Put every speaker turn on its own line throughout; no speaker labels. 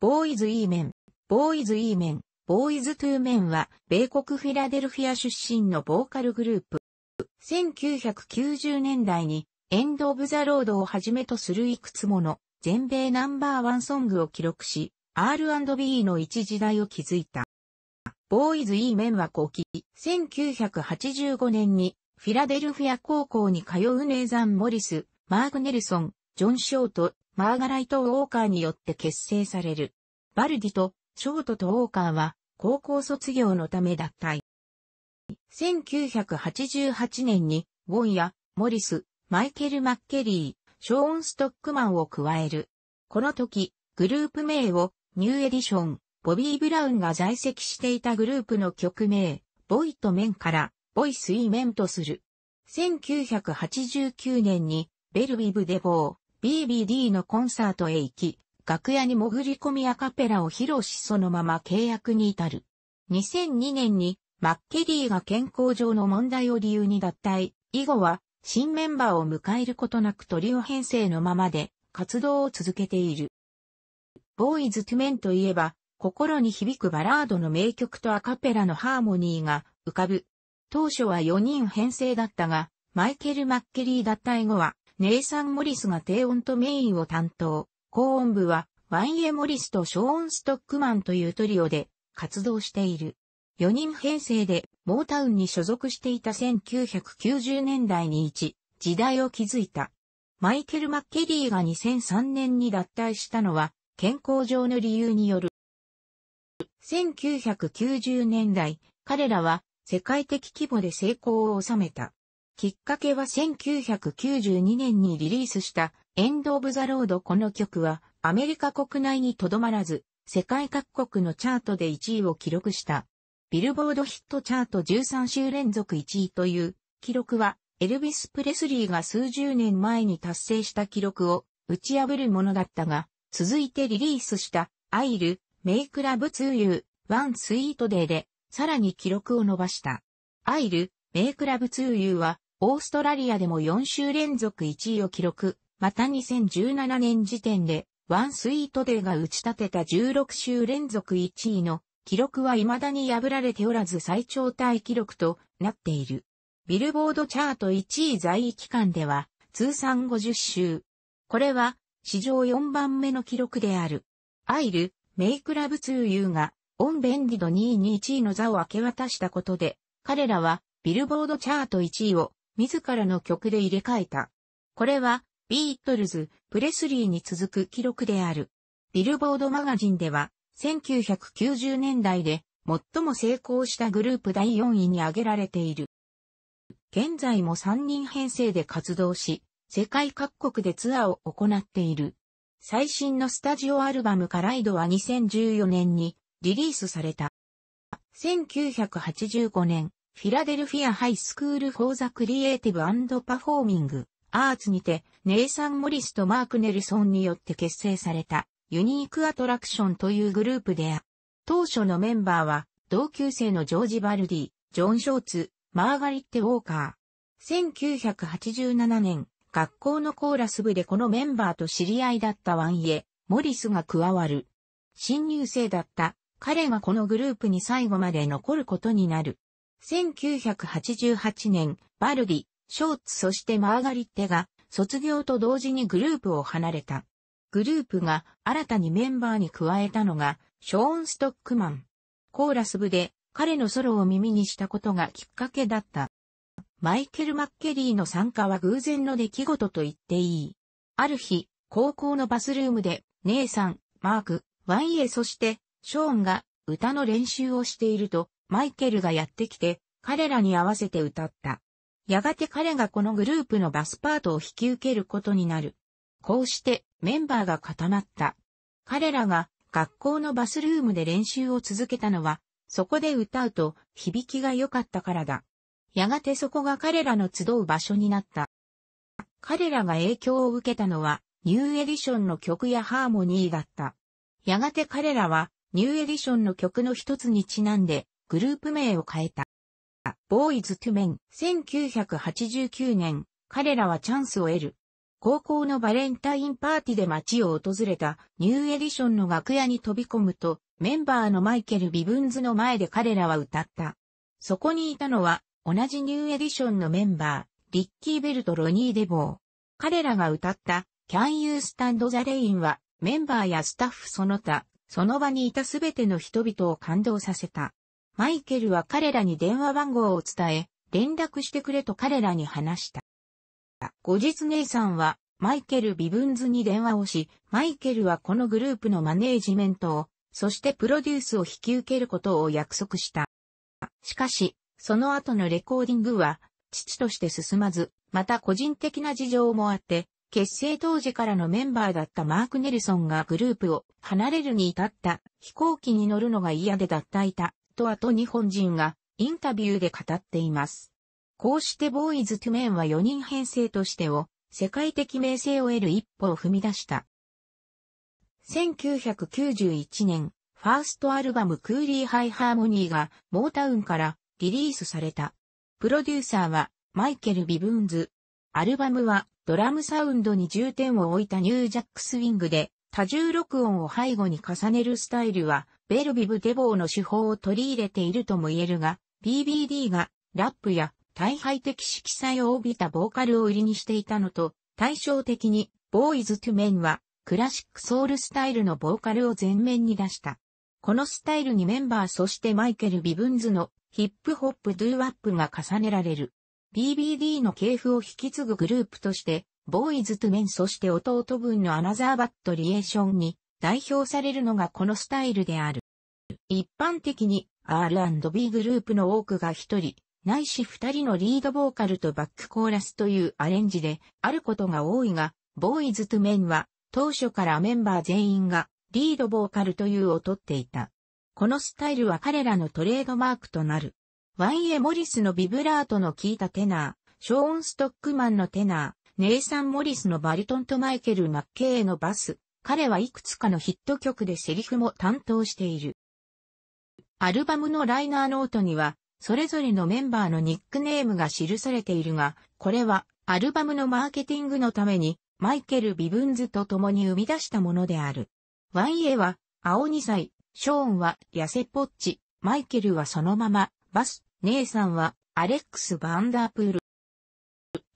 ボーイズ・イーメン、ボーイズ・イーメン、ボーイズ・トゥーメンは、米国フィラデルフィア出身のボーカルグループ。1990年代に、エンド・オブ・ザ・ロードをはじめとするいくつもの、全米ナンバーワンソングを記録し、R&B の一時代を築いた。ボーイズ・イーメンは後期、1985年に、フィラデルフィア高校に通うネーザン・モリス、マーク・ネルソン、ジョン・ショート、マーガライト・ウォーカーによって結成される。バルディとショートとウォーカーは高校卒業のため脱退。1988年にウォンやモリス、マイケル・マッケリー、ショーン・ストックマンを加える。この時、グループ名をニューエディション、ボビー・ブラウンが在籍していたグループの曲名、ボイとメンからボイスイメンとする。1989年にベルビブ・デボー、BBD のコンサートへ行き、楽屋に潜り込みアカペラを披露しそのまま契約に至る。2002年にマッケリーが健康上の問題を理由に脱退、以後は新メンバーを迎えることなくトリオ編成のままで活動を続けている。ボーイズ・トゥ・メンといえば、心に響くバラードの名曲とアカペラのハーモニーが浮かぶ。当初は4人編成だったが、マイケル・マッケリー脱退後はネイサン・モリスが低音とメインを担当、高音部はワンエ・モリスとショーン・ストックマンというトリオで活動している。4人編成でモータウンに所属していた1990年代に一時代を築いた。マイケル・マッケリーが2003年に脱退したのは健康上の理由による。1990年代、彼らは世界的規模で成功を収めた。きっかけは1992年にリリースしたエンド・オブ・ザ・ロードこの曲はアメリカ国内にとどまらず世界各国のチャートで1位を記録した。ビルボードヒットチャート13週連続1位という記録はエルビス・プレスリーが数十年前に達成した記録を打ち破るものだったが続いてリリースしたアイル、メイクラブ・ツーユー、ワン・スイート・デーでさらに記録を伸ばした。アイル、メイクラブ・ツーユーはオーストラリアでも4週連続1位を記録、また2017年時点で、ワンスイートデーが打ち立てた16週連続1位の記録は未だに破られておらず最長タイ記録となっている。ビルボードチャート1位在位期間では通算50週。これは史上4番目の記録である。アイル、メイクラブ2ユーがオンベンディド2位に1位の座を明け渡したことで、彼らはビルボードチャート1位を自らの曲で入れ替えた。これは、ビートルズ、プレスリーに続く記録である。ビルボードマガジンでは、1990年代で最も成功したグループ第4位に挙げられている。現在も3人編成で活動し、世界各国でツアーを行っている。最新のスタジオアルバムカライドは2014年にリリースされた。1985年、フィラデルフィアハイスクール・フォー・ザ・クリエイティブ・パフォーミング・アーツにて、ネイサン・モリスとマーク・ネルソンによって結成された、ユニーク・アトラクションというグループであ、当初のメンバーは、同級生のジョージ・バルディ、ジョン・ショーツ、マーガリッテ・ウォーカー。1987年、学校のコーラス部でこのメンバーと知り合いだったワンイエ、モリスが加わる。新入生だった彼がこのグループに最後まで残ることになる。1988年、バルディ、ショーツそしてマーガリッテが卒業と同時にグループを離れた。グループが新たにメンバーに加えたのが、ショーン・ストックマン。コーラス部で彼のソロを耳にしたことがきっかけだった。マイケル・マッケリーの参加は偶然の出来事と言っていい。ある日、高校のバスルームで、姉さん、マーク、ワンイエそして、ショーンが歌の練習をしていると、マイケルがやってきて、彼らに合わせて歌った。やがて彼がこのグループのバスパートを引き受けることになる。こうしてメンバーが固まった。彼らが学校のバスルームで練習を続けたのは、そこで歌うと響きが良かったからだ。やがてそこが彼らの集う場所になった。彼らが影響を受けたのは、ニューエディションの曲やハーモニーだった。やがて彼らは、ニューエディションの曲の一つにちなんで、グループ名を変えた。ボーイズ・トゥ・メン、1989年、彼らはチャンスを得る。高校のバレンタインパーティで街を訪れたニューエディションの楽屋に飛び込むと、メンバーのマイケル・ビブンズの前で彼らは歌った。そこにいたのは、同じニューエディションのメンバー、リッキー・ベルト・ロニー・デボー。彼らが歌った、Can You Stand the Rain は、メンバーやスタッフその他、その場にいたすべての人々を感動させた。マイケルは彼らに電話番号を伝え、連絡してくれと彼らに話した。後日姉さんは、マイケル・ビブンズに電話をし、マイケルはこのグループのマネージメントを、そしてプロデュースを引き受けることを約束した。しかし、その後のレコーディングは、父として進まず、また個人的な事情もあって、結成当時からのメンバーだったマーク・ネルソンがグループを離れるに至った飛行機に乗るのが嫌で脱退いたとあと日本人がインタビューで語っています。こうしてボーイズ・トゥ・メンは4人編成としてを世界的名声を得る一歩を踏み出した。1991年、ファーストアルバムクーリー・ハイ・ハーモニーがモータウンからリリースされた。プロデューサーはマイケル・ビブーンズ。アルバムはドラムサウンドに重点を置いたニュージャックスウィングで多重録音を背後に重ねるスタイルはベルビブデボーの手法を取り入れているとも言えるが、BBD がラップや大敗的色彩を帯びたボーカルを売りにしていたのと、対照的に、ボーイズ・トゥ・メンは、クラシックソウルスタイルのボーカルを前面に出した。このスタイルにメンバーそしてマイケル・ビブンズのヒップホップ・ドゥ・ワップが重ねられる。BBD の系譜を引き継ぐグループとして、ボーイズ・トゥ・メンそして弟分のアナザー・バット・リエーションに代表されるのがこのスタイルである。一般的に R&B グループの多くが一人、ないし二人のリードボーカルとバックコーラスというアレンジであることが多いが、ボーイズとメンは当初からメンバー全員がリードボーカルというをとっていた。このスタイルは彼らのトレードマークとなる。ワイエ・モリスのビブラートの効いたテナー、ショーン・ストックマンのテナー、ネイサン・モリスのバリトンとマイケル・マッケイのバス、彼はいくつかのヒット曲でセリフも担当している。アルバムのライナーノートには、それぞれのメンバーのニックネームが記されているが、これはアルバムのマーケティングのために、マイケル・ビブンズと共に生み出したものである。YA は、青2歳、ショーンは、痩せぽっち、マイケルはそのまま、バス、姉さんは、アレックス・バンダープール。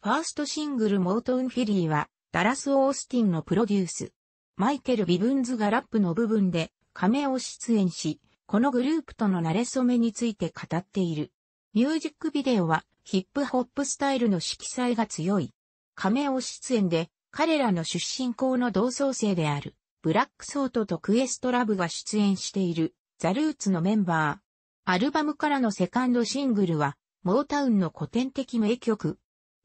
ファーストシングルモートン・フィリーは、ダラス・オースティンのプロデュース。マイケル・ビブンズがラップの部分で仮名を出演し、このグループとの慣れそめについて語っている。ミュージックビデオはヒップホップスタイルの色彩が強い。仮名を出演で彼らの出身校の同窓生であるブラックソートとクエストラブが出演しているザ・ルーツのメンバー。アルバムからのセカンドシングルはモータウンの古典的名曲。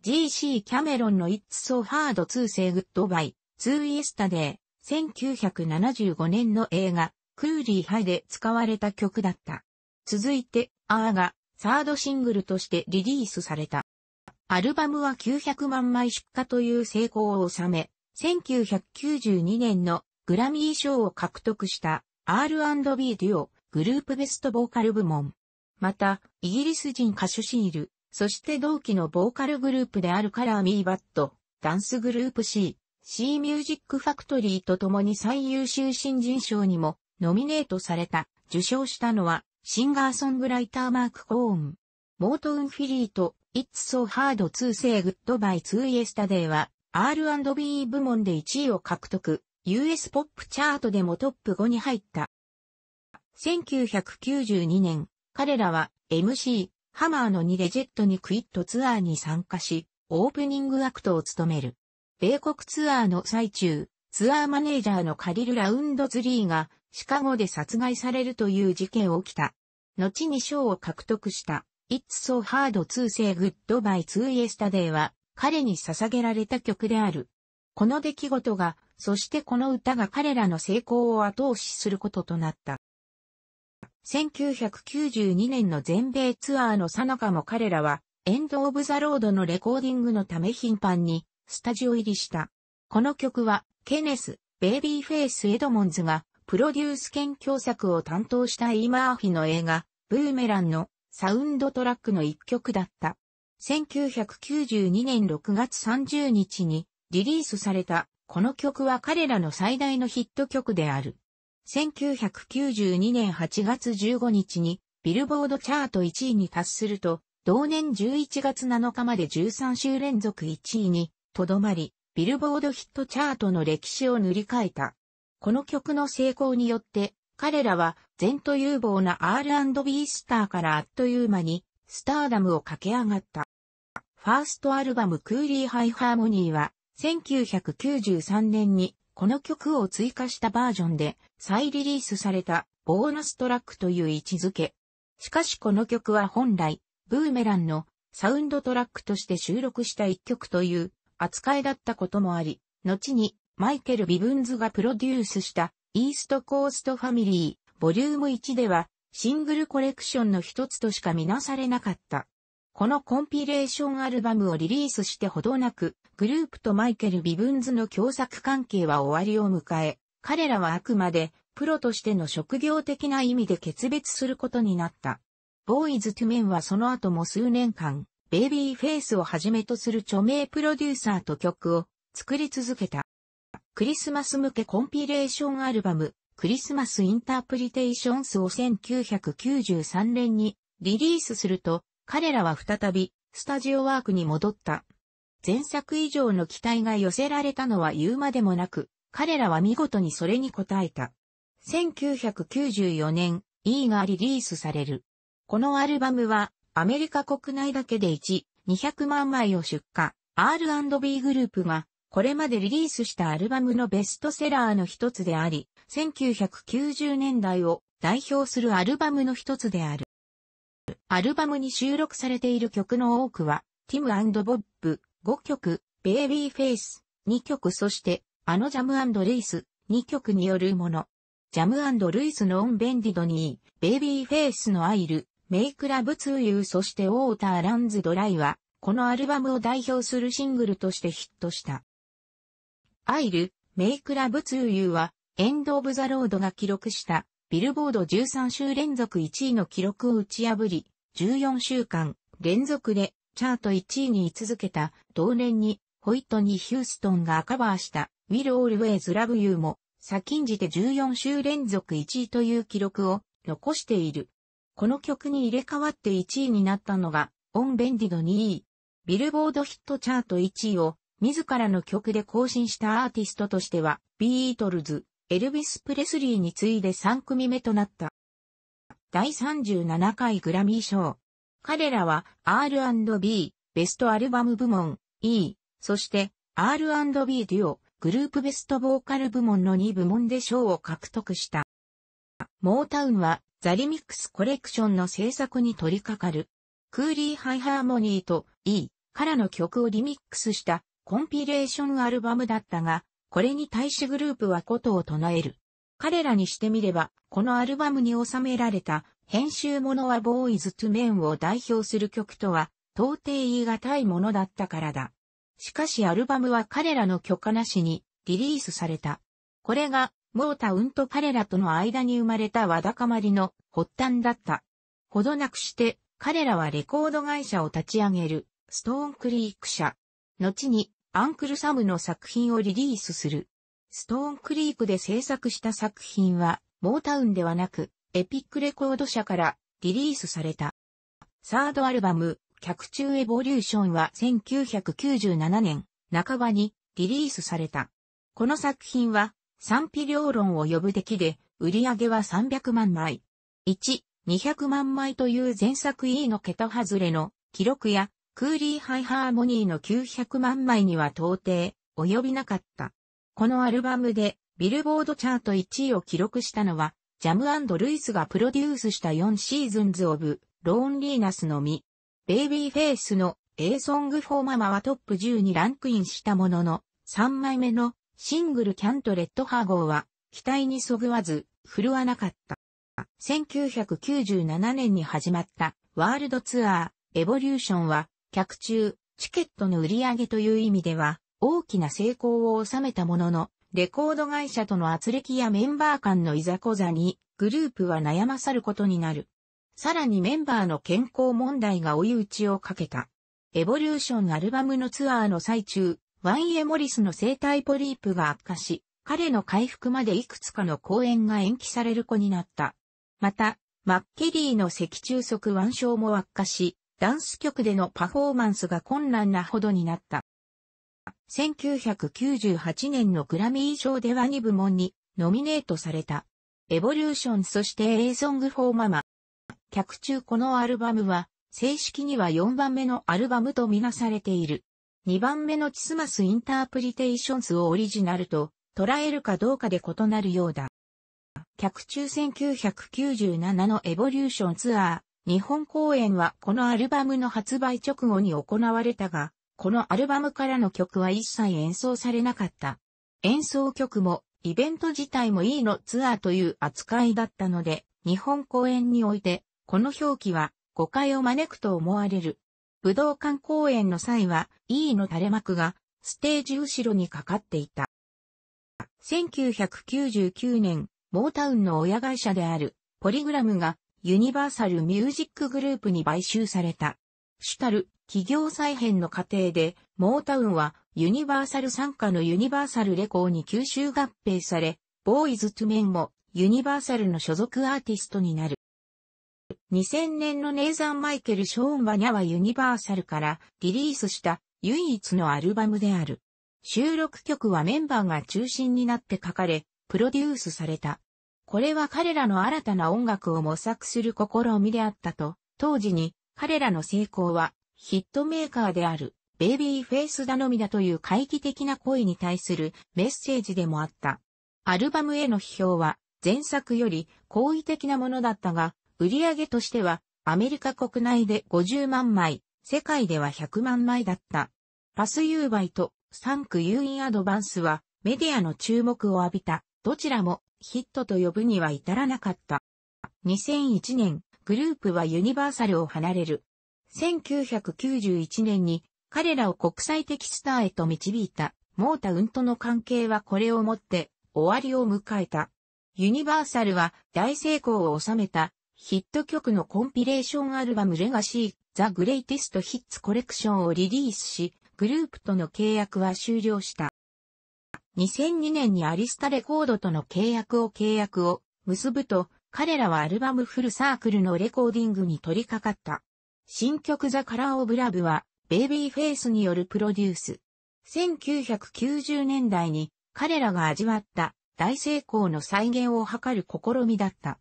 GC キャメロンの It's So Hard to Say Goodbye, to Yesterday 1975年の映画、クーリーハイで使われた曲だった。続いて、アーが、サードシングルとしてリリースされた。アルバムは900万枚出荷という成功を収め、1992年のグラミー賞を獲得した R&B デュオグループベストボーカル部門。また、イギリス人歌手シール、そして同期のボーカルグループであるカラーミーバット、ダンスグループ C、C ミュージックファクトリーと共に最優秀新人賞にもノミネートされた、受賞したのはシンガーソングライターマーク・コーン。モートウン・フィリーと It's So Hard to Say Goodbye to Yesterday は R&B 部門で1位を獲得、US ポップチャートでもトップ5に入った。1992年、彼らは MC、ハマーの2レジェットにクイットツアーに参加し、オープニングアクトを務める。米国ツアーの最中、ツアーマネージャーのカリル・ラウンドズリーがシカゴで殺害されるという事件を起きた。後に賞を獲得した It's So Hard to Say Goodbye to Yesterday は彼に捧げられた曲である。この出来事が、そしてこの歌が彼らの成功を後押しすることとなった。1992年の全米ツアーの最中も彼らは、エンド・オブ・ザ・ロードのレコーディングのため頻繁にスタジオ入りした。この曲は、ケネス、ベイビーフェイス・エドモンズが、プロデュース兼共作を担当したイーマーフィの映画、ブーメランのサウンドトラックの一曲だった。1992年6月30日にリリースされたこの曲は彼らの最大のヒット曲である。1992年8月15日にビルボードチャート1位に達すると、同年11月7日まで13週連続1位にとどまり、ビルボードヒットチャートの歴史を塗り替えた。この曲の成功によって、彼らは前途有望な R&B スターからあっという間にスターダムを駆け上がった。ファーストアルバムクーリーハイハーモニーは1993年にこの曲を追加したバージョンで再リリースされたボーナストラックという位置づけ。しかしこの曲は本来ブーメランのサウンドトラックとして収録した一曲という扱いだったこともあり、後にマイケル・ビブンズがプロデュースしたイーストコーストファミリー、ボリューム1ではシングルコレクションの一つとしか見なされなかった。このコンピレーションアルバムをリリースしてほどなく、グループとマイケル・ビブンズの共作関係は終わりを迎え、彼らはあくまでプロとしての職業的な意味で決別することになった。ボーイズ・トゥ・メンはその後も数年間、ベイビーフェイスをはじめとする著名プロデューサーと曲を作り続けた。クリスマス向けコンピレーションアルバム、クリスマスインタープリテーションスを1993年にリリースすると、彼らは再びスタジオワークに戻った。前作以上の期待が寄せられたのは言うまでもなく、彼らは見事にそれに応えた。1994年、E がリリースされる。このアルバムはアメリカ国内だけで1、200万枚を出荷、R&B グループが、これまでリリースしたアルバムのベストセラーの一つであり、1990年代を代表するアルバムの一つである。アルバムに収録されている曲の多くは、ティムボッブ5曲、ベイビーフェイス2曲そして、あのジャムルイス2曲によるもの。ジャムルイスのオンベンディドニー、ベイビーフェイスのアイル、メイクラブツユーそしてウォーターランズドライは、このアルバムを代表するシングルとしてヒットした。アイル、メイクラブツユーは、エンド・オブ・ザ・ロードが記録した、ビルボード13週連続1位の記録を打ち破り、14週間連続でチャート1位に居続けた、同年にホイットニー・ヒューストンがカバーした、Will Always Love You も、先んじて14週連続1位という記録を残している。この曲に入れ替わって1位になったのが、オン・ベンディド2位。ビルボードヒットチャート1位を、自らの曲で更新したアーティストとしては、ビートルズ、エルビス・プレスリーに次いで3組目となった。第37回グラミー賞。彼らは R&B、ベストアルバム部門、E、そして R&B デュオ、グループベストボーカル部門の2部門で賞を獲得した。モータウンはザリミックスコレクションの制作に取り掛かる。クーリーハイハーモニーと E からの曲をリミックスしたコンピレーションアルバムだったが、これに対しグループはことを唱える。彼らにしてみれば、このアルバムに収められた編集ものはボーイズ・トゥ・メンを代表する曲とは到底言い難いものだったからだ。しかしアルバムは彼らの許可なしにリリースされた。これがモータウンと彼らとの間に生まれたわだかまりの発端だった。ほどなくして、彼らはレコード会社を立ち上げる、ストーンクリーク社。後に、アンクルサムの作品をリリースする。ストーンクリークで制作した作品は、モータウンではなく、エピックレコード社からリリースされた。サードアルバム、客中エボリューションは1997年半ばにリリースされた。この作品は賛否両論を呼ぶ出来で、売り上げは300万枚。1、200万枚という前作 E の桁外れの記録や、クーリーハイハーモニーの900万枚には到底及びなかった。このアルバムでビルボードチャート1位を記録したのは、ジャムルイスがプロデュースした4シーズンズ・オブ・ローンリーナスのみ。ベイビーフェイスの A ソング・フォー・ママはトップ10にランクインしたものの、3枚目のシングルキャントレッドハーゴーは、期待にそぐわず、振るわなかった。1997年に始まったワールドツアー、エボリューションは、客中、チケットの売り上げという意味では、大きな成功を収めたものの、レコード会社との圧力やメンバー間のいざこざに、グループは悩まさることになる。さらにメンバーの健康問題が追い打ちをかけた。エボリューションアルバムのツアーの最中、ワンエ・モリスの生体ポリープが悪化し、彼の回復までいくつかの公演が延期される子になった。また、マッケリーの脊柱側腕症も悪化し、ダンス曲でのパフォーマンスが困難なほどになった。1998年のグラミー賞では2部門にノミネートされた。エボリューションそしてエイソングフォーママ。客中このアルバムは正式には4番目のアルバムとみなされている。2番目のチスマスインタープリテーションスをオリジナルと捉えるかどうかで異なるようだ。客中1997のエボリューションツアー、日本公演はこのアルバムの発売直後に行われたが、このアルバムからの曲は一切演奏されなかった。演奏曲も、イベント自体も E のツアーという扱いだったので、日本公演において、この表記は誤解を招くと思われる。武道館公演の際は E の垂れ幕がステージ後ろにかかっていた。1999年、モータウンの親会社であるポリグラムがユニバーサルミュージックグループに買収された。主たる企業再編の過程で、モータウンはユニバーサル参加のユニバーサルレコーに吸収合併され、ボーイズ・トゥ・メンもユニバーサルの所属アーティストになる。2000年のネイザン・マイケル・ショーン・バニャはユニバーサルからリリースした唯一のアルバムである。収録曲はメンバーが中心になって書かれ、プロデュースされた。これは彼らの新たな音楽を模索する試みであったと、当時に彼らの成功はヒットメーカーであるベイビーフェイス頼みだという怪奇的な声に対するメッセージでもあった。アルバムへの批評は前作より好意的なものだったが、売上としては、アメリカ国内で50万枚、世界では100万枚だった。パスユーバイとサンクユーインアドバンスは、メディアの注目を浴びた、どちらもヒットと呼ぶには至らなかった。2001年、グループはユニバーサルを離れる。1991年に彼らを国際的スターへと導いたモータウンとの関係はこれをもって終わりを迎えた。ユニバーサルは大成功を収めたヒット曲のコンピレーションアルバムレガシー、ザ・グレイテスト・ヒッツ・コレクションをリリースし、グループとの契約は終了した。2002年にアリスタレコードとの契約を契約を結ぶと、彼らはアルバムフルサークルのレコーディングに取り掛かった。新曲ザ・カラー・オブ・ラブは、ベイビーフェイスによるプロデュース。1990年代に彼らが味わった大成功の再現を図る試みだった。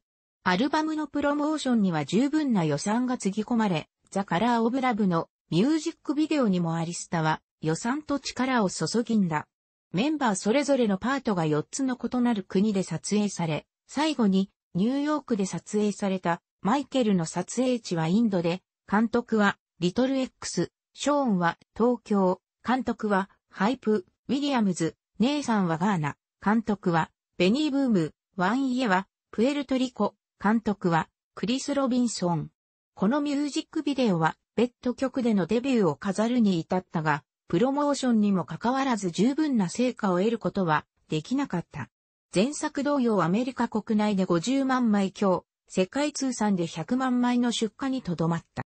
アルバムのプロモーションには十分な予算がつぎ込まれ、ザ・カラー・オブ・ラブのミュージックビデオにもアリスタは予算と力を注ぎんだ。メンバーそれぞれのパートが4つの異なる国で撮影され、最後にニューヨークで撮影されたマイケルの撮影地はインドで、監督はリトル X、ショーンは東京、監督はハイプ、ウィリアムズ、姉さんはガーナ、監督はベニーブーム、ワンイエはプエルトリコ、監督はクリス・ロビンソン。このミュージックビデオは別途曲でのデビューを飾るに至ったが、プロモーションにもかかわらず十分な成果を得ることはできなかった。前作同様アメリカ国内で50万枚強、世界通算で100万枚の出荷にとどまった。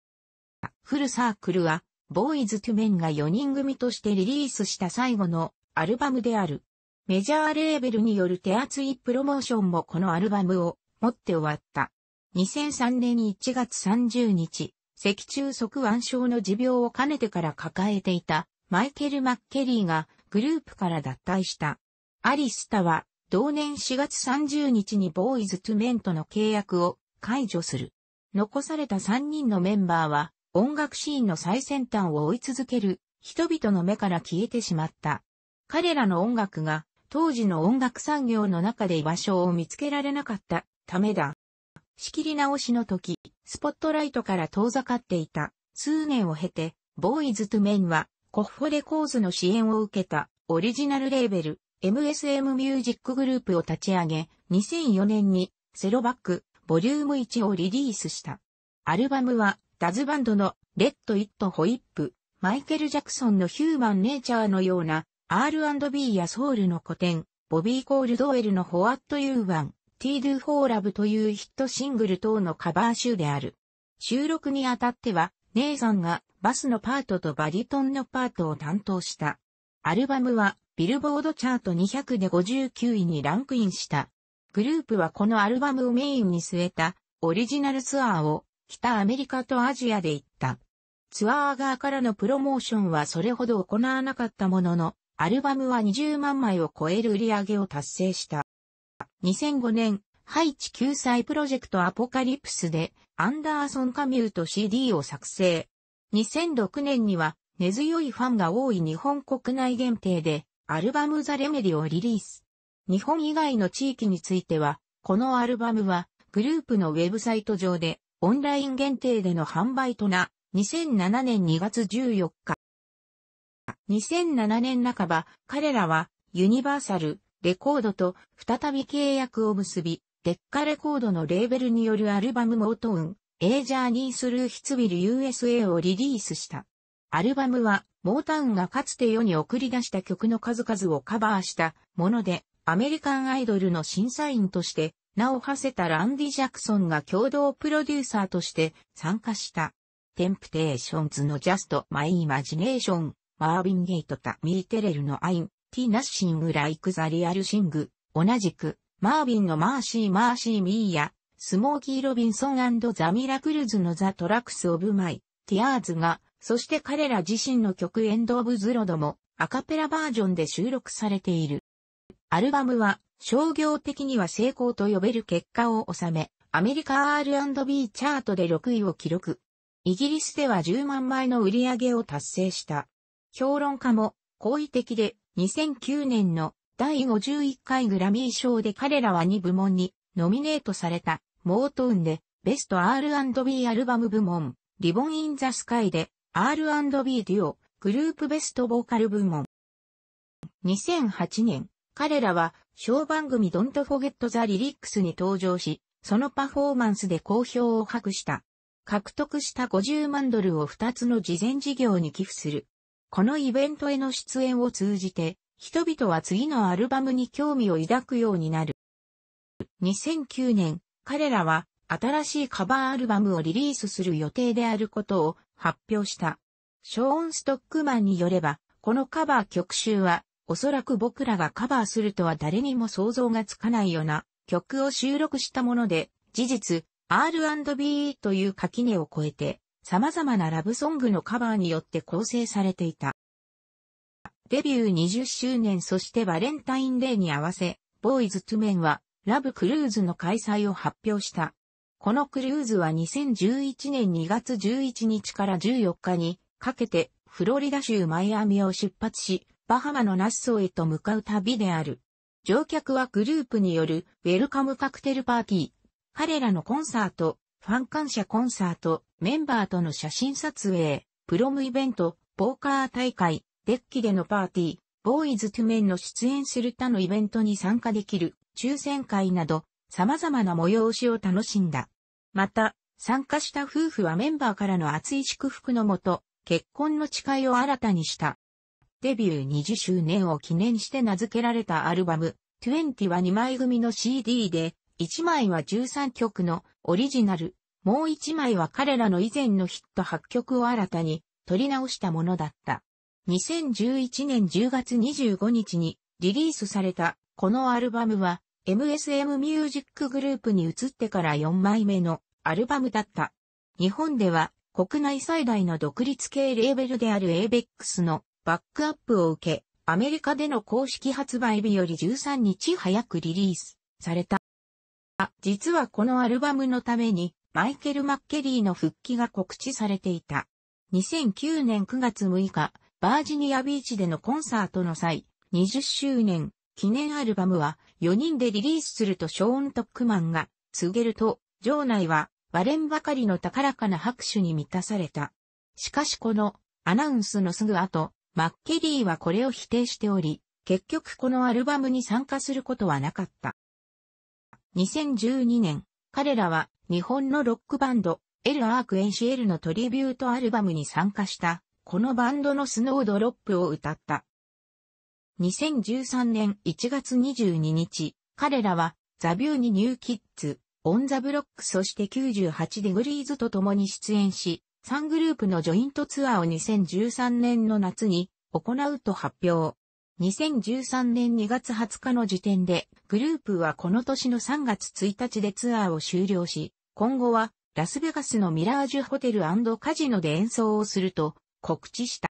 フルサークルは、ボーイズ・トゥ・メンが4人組としてリリースした最後のアルバムである。メジャーレーベルによる手厚いプロモーションもこのアルバムを持って終わった。2003年1月30日、脊柱側腕症の持病を兼ねてから抱えていたマイケル・マッケリーがグループから脱退した。アリスタは同年4月30日にボーイズ・トゥ・メントの契約を解除する。残された3人のメンバーは音楽シーンの最先端を追い続ける人々の目から消えてしまった。彼らの音楽が当時の音楽産業の中で居場所を見つけられなかったためだ。仕切り直しの時、スポットライトから遠ざかっていた数年を経て、ボーイズ・とメンは、コッフォレコーズの支援を受けたオリジナルレーベル、MSM ミュージックグループを立ち上げ、2004年にセロバック、ボリューム1をリリースした。アルバムは、ダズバンドのレッド・イット・ホイップ、マイケル・ジャクソンのヒューマン・ネイチャーのような R&B やソウルの古典、ボビー・コールドウェルのホワット・ユーワン、TDO for Love というヒットシングル等のカバー集である。収録にあたっては、姉さんがバスのパートとバリトンのパートを担当した。アルバムはビルボードチャート200で59位にランクインした。グループはこのアルバムをメインに据えたオリジナルツアーを北アメリカとアジアで行った。ツアー側からのプロモーションはそれほど行わなかったものの、アルバムは20万枚を超える売り上げを達成した。2005年、ハイチ救済プロジェクトアポカリプスで、アンダーソン・カミューと CD を作成。2006年には、根強いファンが多い日本国内限定で、アルバムザ・レメディをリリース。日本以外の地域については、このアルバムは、グループのウェブサイト上で、オンライン限定での販売とな、2007年2月14日。2007年半ば、彼らは、ユニバーサル、レコードと再び契約を結び、デッカレコードのレーベルによるアルバムモートウン、エイジャーニースルーヒツビル USA をリリースした。アルバムは、モータウンがかつて世に送り出した曲の数々をカバーしたもので、アメリカンアイドルの審査員として、名を馳せたランディ・ジャクソンが共同プロデューサーとして参加した。テンプテーションズのジャスト・マイ・イマジネーション、マービン・ゲイト・タ・ミー・テレルのアイン、ティナッシングライクザリアルシング、同じく、マービンのマーシーマーシーミーや、スモーキー・ロビンソンザ・ミラクルズのザ・トラックス・オブ・マイ、ティアーズが、そして彼ら自身の曲エンド・オブ・ズロドも、アカペラバージョンで収録されている。アルバムは、商業的には成功と呼べる結果を収め、アメリカ R&B チャートで6位を記録。イギリスでは10万枚の売り上げを達成した。評論家も好意的で2009年の第51回グラミー賞で彼らは2部門にノミネートされた、モートーンでベスト R&B アルバム部門、リボン・イン・ザ・スカイで R&B デュオ、グループベストボーカル部門。2008年、彼らは、小番組 Don't Forget the Lyrics に登場し、そのパフォーマンスで好評を博した。獲得した50万ドルを2つの慈善事業に寄付する。このイベントへの出演を通じて、人々は次のアルバムに興味を抱くようになる。2009年、彼らは新しいカバーアルバムをリリースする予定であることを発表した。ショーン・ストックマンによれば、このカバー曲集は、おそらく僕らがカバーするとは誰にも想像がつかないような曲を収録したもので、事実、R&B という垣根を越えて、様々なラブソングのカバーによって構成されていた。デビュー20周年そしてバレンタインデーに合わせ、ボーイズ・トゥ・メンは、ラブ・クルーズの開催を発表した。このクルーズは2011年2月11日から14日にかけて、フロリダ州マイアミを出発し、バハマのナッソーへと向かう旅である。乗客はグループによるウェルカムカクテルパーティー、彼らのコンサート、ファン感謝コンサート、メンバーとの写真撮影、プロムイベント、ポーカー大会、デッキでのパーティー、ボーイズ・トゥ・メンの出演する他のイベントに参加できる、抽選会など、様々な催しを楽しんだ。また、参加した夫婦はメンバーからの熱い祝福のもと、結婚の誓いを新たにした。デビュー20周年を記念して名付けられたアルバム、20は2枚組の CD で、1枚は13曲のオリジナル、もう1枚は彼らの以前のヒット8曲を新たに取り直したものだった。2011年10月25日にリリースされたこのアルバムは MSM ミュージックグループに移ってから4枚目のアルバムだった。日本では国内最大の独立系レーベルである ABEX のバックアップを受け、アメリカでの公式発売日より13日早くリリースされた。実はこのアルバムのために、マイケル・マッケリーの復帰が告知されていた。2009年9月6日、バージニアビーチでのコンサートの際、20周年記念アルバムは4人でリリースするとショーン・トックマンが告げると、場内は割れんばかりの高らかな拍手に満たされた。しかしこのアナウンスのすぐ後、マッケリーはこれを否定しており、結局このアルバムに参加することはなかった。2012年、彼らは日本のロックバンド、エル・アーク・エンシエルのトリビュートアルバムに参加した、このバンドのスノードロップを歌った。2013年1月22日、彼らはザ・ビューにニューキッズ、オン・ザ・ブロックそして98デグリーズと共に出演し、3グループのジョイントツアーを2013年の夏に行うと発表。2013年2月20日の時点で、グループはこの年の3月1日でツアーを終了し、今後はラスベガスのミラージュホテルカジノで演奏をすると告知した。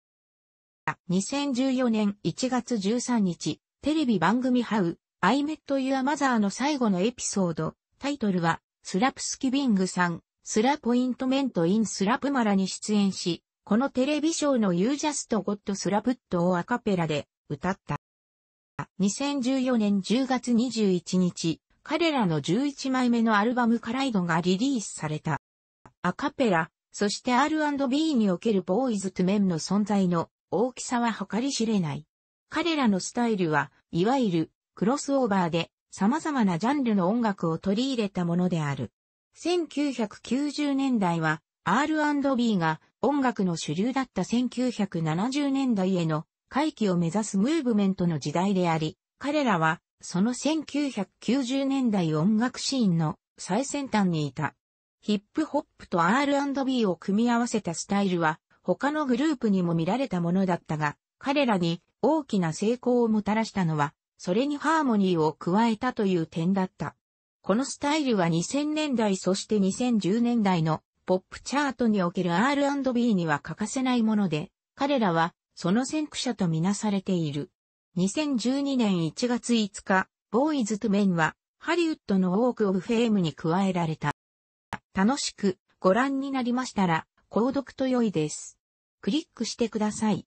2014年1月13日、テレビ番組ハウ、アイメットユアマザーの最後のエピソード、タイトルは、スラプスキビングさん、スラポイントメントインスラプマラに出演し、このテレビショーのユージャストゴッドスラプットをアカペラで歌った。2014年10月21日、彼らの11枚目のアルバムカライドがリリースされた。アカペラ、そして R&B におけるボーイズとメンの存在の大きさは計り知れない。彼らのスタイルは、いわゆるクロスオーバーで様々なジャンルの音楽を取り入れたものである。1990年代は R&B が音楽の主流だった1970年代への回帰を目指すムーブメントの時代であり、彼らは、その1990年代音楽シーンの最先端にいた。ヒップホップと R&B を組み合わせたスタイルは、他のグループにも見られたものだったが、彼らに大きな成功をもたらしたのは、それにハーモニーを加えたという点だった。このスタイルは2000年代そして2010年代のポップチャートにおける R&B には欠かせないもので、彼らはその先駆者とみなされている。2012年1月5日、ボーイズ・とメンは、ハリウッドのウォーク・オブ・フェームに加えられた。楽しくご覧になりましたら、購読と良いです。クリックしてください。